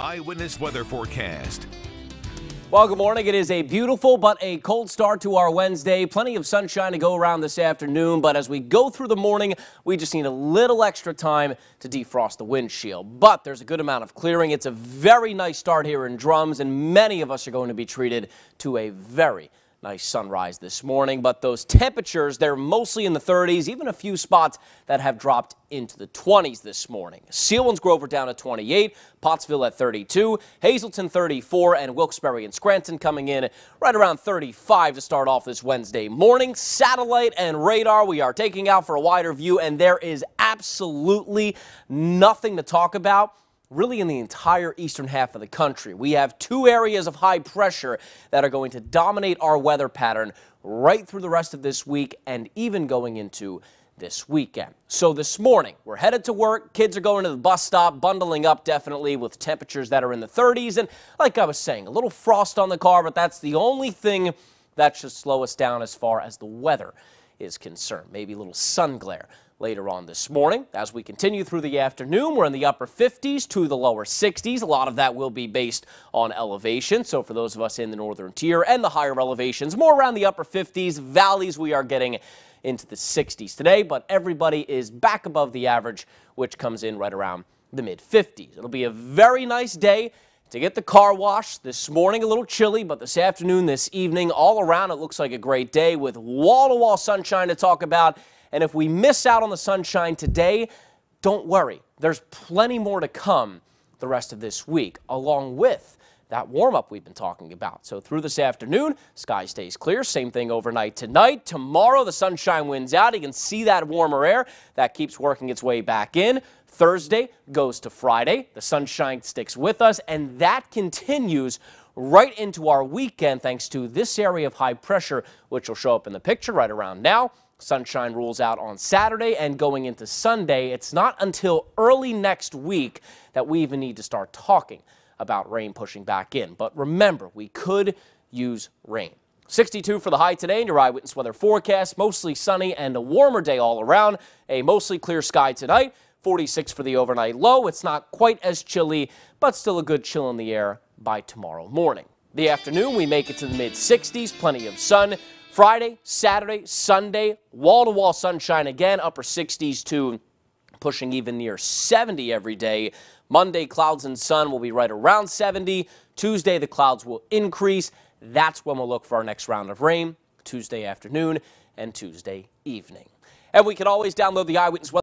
Eyewitness Weather Forecast. Well, good morning. It is a beautiful but a cold start to our Wednesday. Plenty of sunshine to go around this afternoon, but as we go through the morning, we just need a little extra time to defrost the windshield. But there's a good amount of clearing. It's a very nice start here in Drums, and many of us are going to be treated to a very Nice sunrise this morning, but those temperatures, they're mostly in the 30s, even a few spots that have dropped into the 20s this morning. Sealands Grover down at 28, Pottsville at 32, Hazleton 34, and Wilkes-Barre and Scranton coming in right around 35 to start off this Wednesday morning. Satellite and radar we are taking out for a wider view, and there is absolutely nothing to talk about really in the entire eastern half of the country. We have two areas of high pressure that are going to dominate our weather pattern right through the rest of this week and even going into this weekend. So this morning, we're headed to work. Kids are going to the bus stop, bundling up definitely with temperatures that are in the 30s. And like I was saying, a little frost on the car, but that's the only thing that should slow us down as far as the weather is concerned. Maybe a little sun glare later on this morning. As we continue through the afternoon, we're in the upper 50s to the lower 60s. A lot of that will be based on elevation. So for those of us in the northern tier and the higher elevations, more around the upper 50s, valleys we are getting into the 60s today, but everybody is back above the average, which comes in right around the mid 50s. It'll be a very nice day to get the car washed. This morning a little chilly, but this afternoon, this evening, all around it looks like a great day with wall-to-wall sunshine to talk about. And if we miss out on the sunshine today, don't worry. There's plenty more to come the rest of this week, along with that warm up we've been talking about. So through this afternoon, sky stays clear. Same thing overnight tonight. Tomorrow, the sunshine wins out. You can see that warmer air that keeps working its way back in. Thursday goes to Friday. The sunshine sticks with us, and that continues right into our weekend thanks to this area of high pressure, which will show up in the picture right around now. Sunshine rules out on Saturday and going into Sunday. It's not until early next week that we even need to start talking about rain pushing back in. But remember, we could use rain. 62 for the high today in your eyewitness weather forecast. Mostly sunny and a warmer day all around. A mostly clear sky tonight. 46 for the overnight low. It's not quite as chilly, but still a good chill in the air by tomorrow morning. The afternoon, we make it to the mid 60s, plenty of sun. Friday, Saturday, Sunday, wall to wall sunshine again, upper 60s to pushing even near 70 every day. Monday, clouds and sun will be right around 70. Tuesday, the clouds will increase. That's when we'll look for our next round of rain, Tuesday afternoon and Tuesday evening. And we can always download the Eyewitness Weather.